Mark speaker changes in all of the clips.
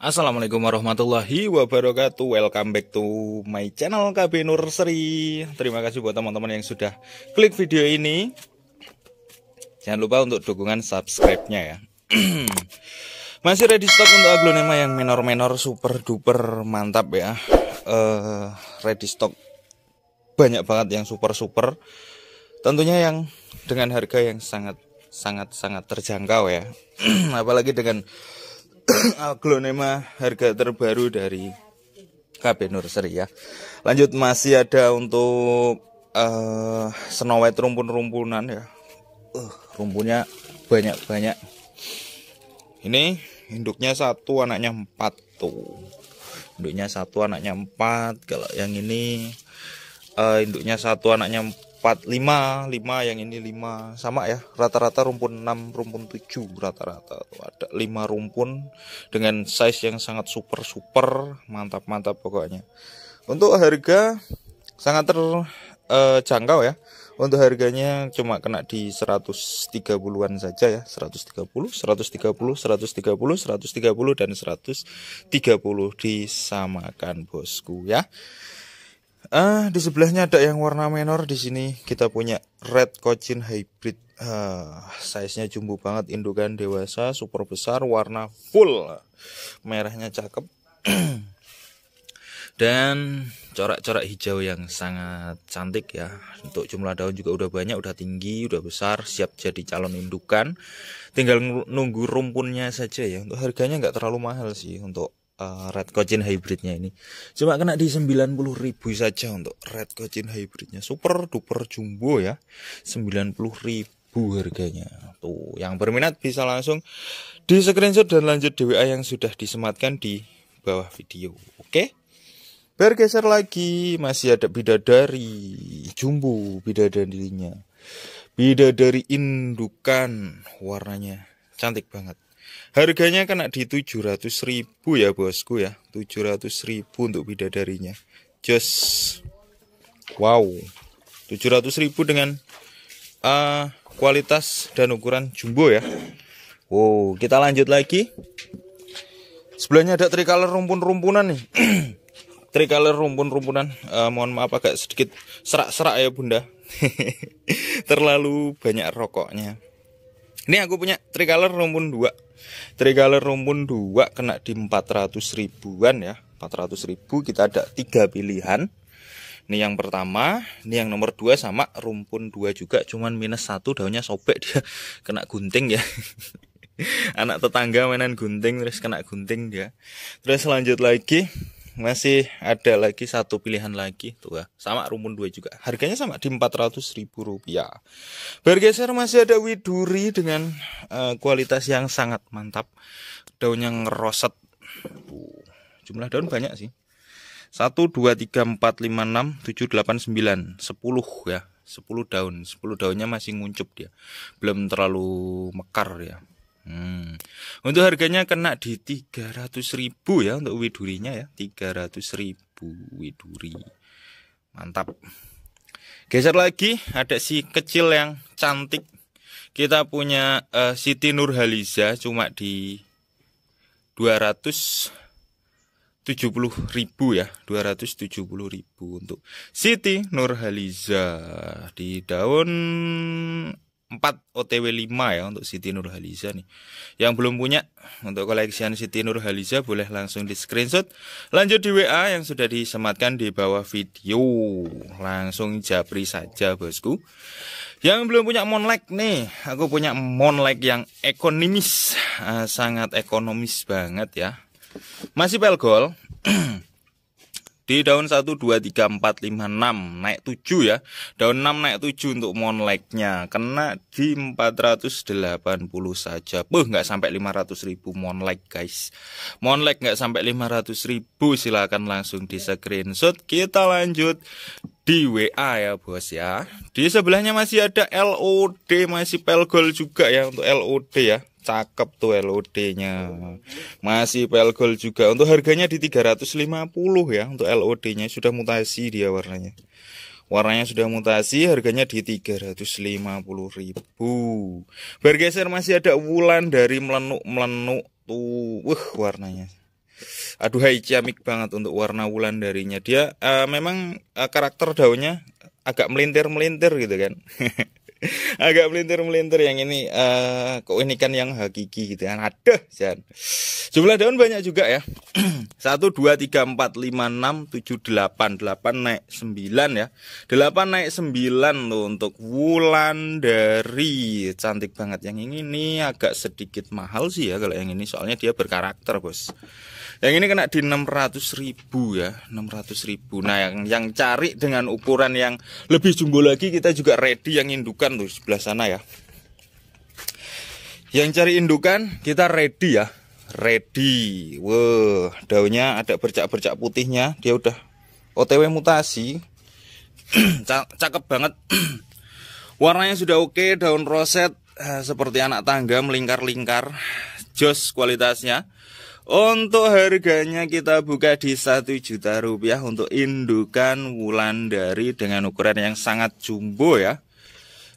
Speaker 1: Assalamualaikum warahmatullahi wabarakatuh Welcome back to my channel KB Nursery Terima kasih buat teman-teman yang sudah klik video ini Jangan lupa untuk dukungan subscribe-nya ya Masih ready stock untuk aglonema yang menor-menor super duper mantap ya uh, Ready stock banyak banget yang super-super Tentunya yang dengan harga yang sangat sangat sangat terjangkau ya Apalagi dengan aglonema eh, harga terbaru dari KB Nursery ya. Lanjut masih ada untuk uh, eh, Snow White rumpun-rumpunan ya. Uh, eh, rumpunnya banyak-banyak. Ini induknya satu, anaknya empat tuh. Induknya satu, anaknya empat. Kalau yang ini uh, induknya satu, anaknya empat 4 5 5 yang ini 5 sama ya rata-rata rumpun 6 rumpun 7 rata-rata ada 5 rumpun dengan size yang sangat super super mantap-mantap pokoknya untuk harga sangat terjangkau eh, uh, ya untuk harganya cuma kena di 130-an saja ya 130 130 130 130 dan 130 disamakan bosku ya Ah, di sebelahnya ada yang warna menor di sini. Kita punya Red Cochin Hybrid. Uh, size-nya jumbo banget, indukan dewasa, super besar, warna full. Merahnya cakep. Dan corak-corak hijau yang sangat cantik ya. Untuk jumlah daun juga udah banyak, udah tinggi, udah besar, siap jadi calon indukan. Tinggal nunggu rumpunnya saja ya. Untuk harganya nggak terlalu mahal sih untuk uh, Red Cochin hybridnya ini cuma kena di 90 ribu saja untuk Red Cochin hybridnya super duper jumbo ya 90 ribu harganya tuh yang berminat bisa langsung di screenshot dan lanjut di WA yang sudah disematkan di bawah video oke bergeser lagi masih ada bidadari jumbo bidadarinya bidadari indukan warnanya cantik banget Harganya kena di 700 ribu ya bosku ya. 700 ribu untuk bidadarinya. Just wow. 700 ribu dengan uh, kualitas dan ukuran jumbo ya. Wow, kita lanjut lagi. Sebelahnya ada tricolor rumpun-rumpunan nih. tricolor rumpun-rumpunan. Uh, mohon maaf agak sedikit serak-serak ya Bunda. Terlalu banyak rokoknya. Ini aku punya tricolor rumpun 2 Tricolor rumpun 2 kena di 400 ribuan ya 400 ribu kita ada tiga pilihan ini yang pertama, ini yang nomor dua sama rumpun dua juga, cuman minus satu daunnya sobek dia kena gunting ya. Anak tetangga mainan gunting terus kena gunting dia. Terus lanjut lagi, masih ada lagi satu pilihan lagi tuh ya. sama rumun dua juga harganya sama di 400 ribu rupiah bergeser masih ada widuri dengan uh, kualitas yang sangat mantap daunnya ngeroset uh, jumlah daun banyak sih 1 2 3 4 5 6 7 8 9 10 ya 10 daun 10 daunnya masih nguncup dia belum terlalu mekar ya Hmm. Untuk harganya kena di 300 ribu ya untuk widurinya ya 300 ribu widuri mantap geser lagi ada si kecil yang cantik kita punya uh, Siti Nurhaliza cuma di 270 ribu ya 270 ribu untuk Siti Nurhaliza di daun 4 OTW 5 ya untuk Siti Nurhaliza nih. Yang belum punya untuk koleksian Siti Nurhaliza boleh langsung di screenshot. Lanjut di WA yang sudah disematkan di bawah video. Langsung japri saja bosku. Yang belum punya monlek nih, aku punya monlek yang ekonomis, ah, sangat ekonomis banget ya. Masih pelgol. Di daun 1, 2, 3, 4, 5, 6 Naik 7 ya Daun 6 naik 7 untuk monleknya Kena di 480 saja buh nggak sampai 500 ribu monlek guys Monlek nggak sampai 500 ribu Silahkan langsung di screenshot Kita lanjut di WA ya bos ya Di sebelahnya masih ada LOD Masih pelgol juga ya untuk LOD ya cakep tuh LOD-nya. Masih pelgol juga. Untuk harganya di 350 ya untuk LOD-nya sudah mutasi dia warnanya. Warnanya sudah mutasi, harganya di 350.000. Bergeser masih ada wulan dari melenuk-melenuk tuh. Wah, warnanya. Aduh, hai ciamik banget untuk warna wulan darinya. Dia uh, memang uh, karakter daunnya agak melintir-melintir gitu kan. agak melintir-melintir yang ini uh, keunikan yang hakiki gitu kan. Ya. Ada Jan. Jumlah daun banyak juga ya. satu dua tiga empat lima enam tujuh delapan delapan naik sembilan ya. delapan naik sembilan loh untuk wulan dari cantik banget. Yang ini nih agak sedikit mahal sih ya kalau yang ini soalnya dia berkarakter, Bos. Yang ini kena di 600 ribu ya 600 ribu Nah yang yang cari dengan ukuran yang lebih jumbo lagi kita juga ready yang indukan indukan tuh sebelah sana ya yang cari indukan kita ready ya ready wow daunnya ada bercak-bercak putihnya dia udah otw mutasi cakep banget warnanya sudah oke daun roset eh, seperti anak tangga melingkar-lingkar jos kualitasnya untuk harganya kita buka di satu juta rupiah untuk indukan wulan dari dengan ukuran yang sangat jumbo ya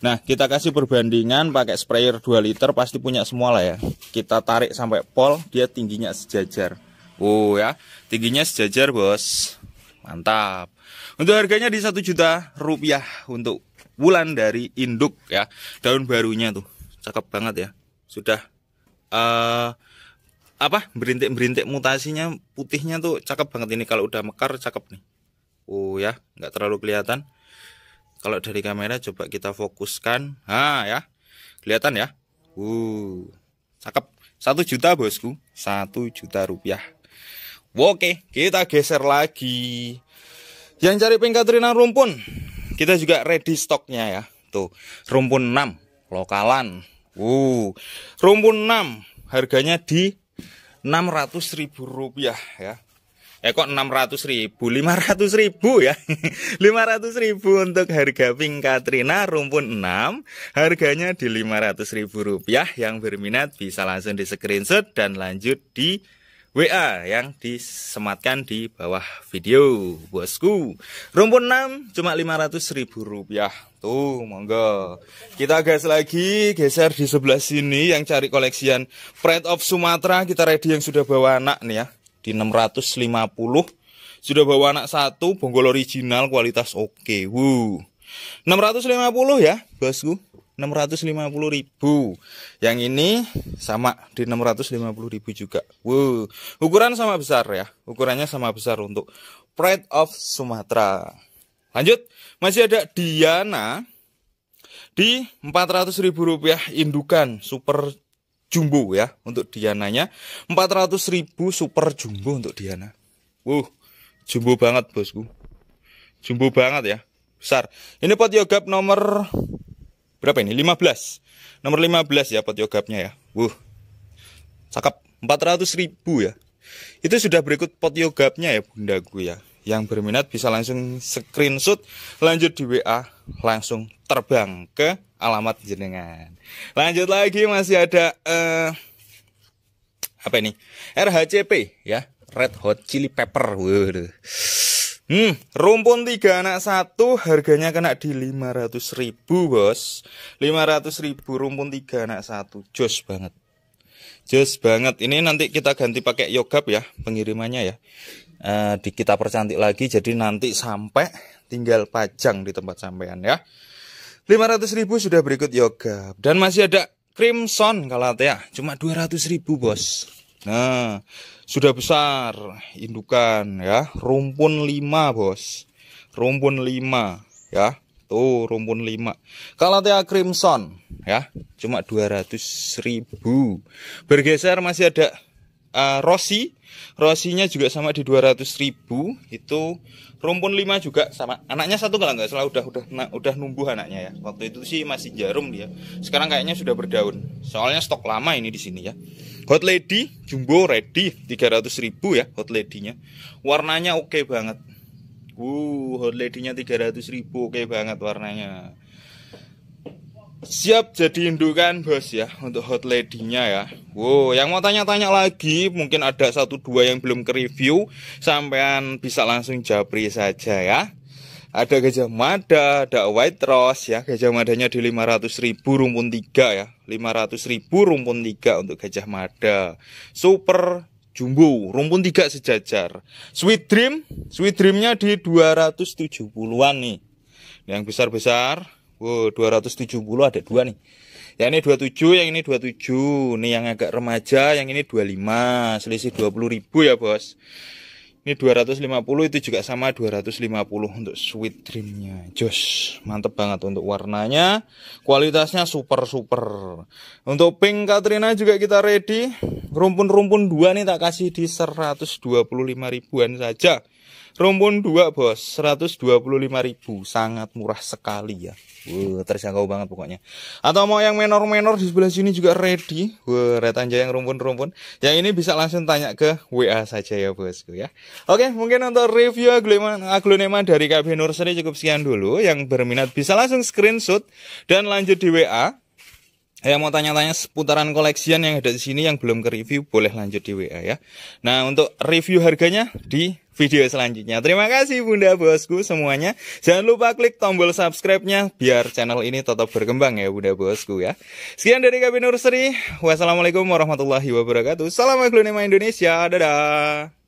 Speaker 1: Nah, kita kasih perbandingan pakai sprayer 2 liter pasti punya semua lah ya. Kita tarik sampai pol, dia tingginya sejajar. Oh ya, tingginya sejajar, Bos. Mantap. Untuk harganya di satu juta rupiah untuk bulan dari induk ya. Daun barunya tuh. Cakep banget ya. Sudah uh, apa? Berintik-berintik mutasinya putihnya tuh cakep banget ini kalau udah mekar cakep nih. Oh ya, nggak terlalu kelihatan. Kalau dari kamera coba kita fokuskan. Ha ya. Kelihatan ya? Uh. Cakep. Satu juta bosku. Satu juta rupiah. Oke, kita geser lagi. Yang cari katrina rumpun. Kita juga ready stoknya ya. Tuh, rumpun 6 lokalan. Uh, rumpun 6 harganya di 600.000 rupiah ya eh kok 600 ribu 500 ribu ya 500 ribu untuk harga pink Katrina rumpun 6 harganya di 500 ribu rupiah yang berminat bisa langsung di screenshot dan lanjut di WA yang disematkan di bawah video bosku rumpun 6 cuma 500 ribu rupiah tuh monggo kita gas lagi geser di sebelah sini yang cari koleksian Pride of Sumatra, kita ready yang sudah bawa anak nih ya di 650 sudah bawa anak satu bonggol original kualitas oke okay. Wuh. 650 ya bosku 650 ribu yang ini sama di 650 ribu juga Wuh. ukuran sama besar ya ukurannya sama besar untuk Pride of Sumatera lanjut masih ada Diana di 400 ribu rupiah indukan super jumbo ya untuk Diananya 400 ribu super jumbo untuk Diana Wuh jumbo banget bosku jumbo banget ya besar ini pot yoga nomor berapa ini 15 nomor 15 ya pot yogapnya ya Wuh cakep 400 ribu ya itu sudah berikut pot yogapnya ya bundaku ya yang berminat bisa langsung screenshot lanjut di WA langsung terbang ke alamat jenengan. Lanjut lagi masih ada uh, apa ini? RHCP ya, Red Hot Chili Pepper. Waduh. Hmm, rumpun tiga anak satu harganya kena di 500 ribu bos 500 ribu rumpun tiga anak satu jos banget jos banget ini nanti kita ganti pakai yogap ya pengirimannya ya uh, di kita percantik lagi jadi nanti sampai tinggal pajang di tempat sampean ya 500 ribu sudah berikut yoga dan masih ada crimson kalau ya cuma 200 ribu bos nah sudah besar indukan ya rumpun 5 bos rumpun 5 ya tuh rumpun 5 kalatea crimson ya cuma 200 ribu bergeser masih ada uh, Rossi Rossinya juga sama di 200 ribu itu rumpun 5 juga sama anaknya satu kalau nggak salah udah udah nah, udah numbuh anaknya ya waktu itu sih masih jarum dia sekarang kayaknya sudah berdaun soalnya stok lama ini di sini ya Hot Lady Jumbo ready 300 ribu ya Hot ladynya warnanya oke okay banget Wuh, hot ladynya tiga 300 ribu, oke okay banget warnanya. Siap jadi indukan bos ya untuk hot lady-nya ya. Wow, yang mau tanya-tanya lagi mungkin ada satu dua yang belum ke review, sampean bisa langsung japri saja ya. Ada gajah mada, ada white rose ya. Gajah madanya di 500 ribu rumpun tiga ya. 500 ribu rumpun tiga untuk gajah mada. Super jumbo, rumpun tiga sejajar. Sweet dream, sweet dreamnya di 270-an nih. Yang besar-besar Wow, 270 ada dua nih. Ya ini 27, yang ini 27. Nih yang agak remaja, yang ini 25. Selisih 20.000 ya, Bos. Ini 250 itu juga sama 250 untuk Sweet Dreamnya. Jos, mantep banget untuk warnanya. Kualitasnya super-super. Untuk pink Katrina juga kita ready. Rumpun-rumpun dua nih tak kasih di 125 ribuan saja rumpun 2 bos 125.000 sangat murah sekali ya Wuh, terjangkau banget pokoknya. Atau mau yang menor-menor di sebelah sini juga ready. Wah, retanja yang rumpun-rumpun. Yang ini bisa langsung tanya ke WA saja ya bosku ya. Oke, mungkin untuk review aglonema dari KB Nursery cukup sekian dulu. Yang berminat bisa langsung screenshot dan lanjut di WA. Yang mau tanya-tanya seputaran koleksian yang ada di sini yang belum ke review boleh lanjut di WA ya. Nah, untuk review harganya di video selanjutnya. Terima kasih Bunda Bosku semuanya. Jangan lupa klik tombol subscribe-nya biar channel ini tetap berkembang ya Bunda Bosku ya. Sekian dari Kabin Nursery. Wassalamualaikum warahmatullahi wabarakatuh. Salam Aglonema Indonesia. Dadah.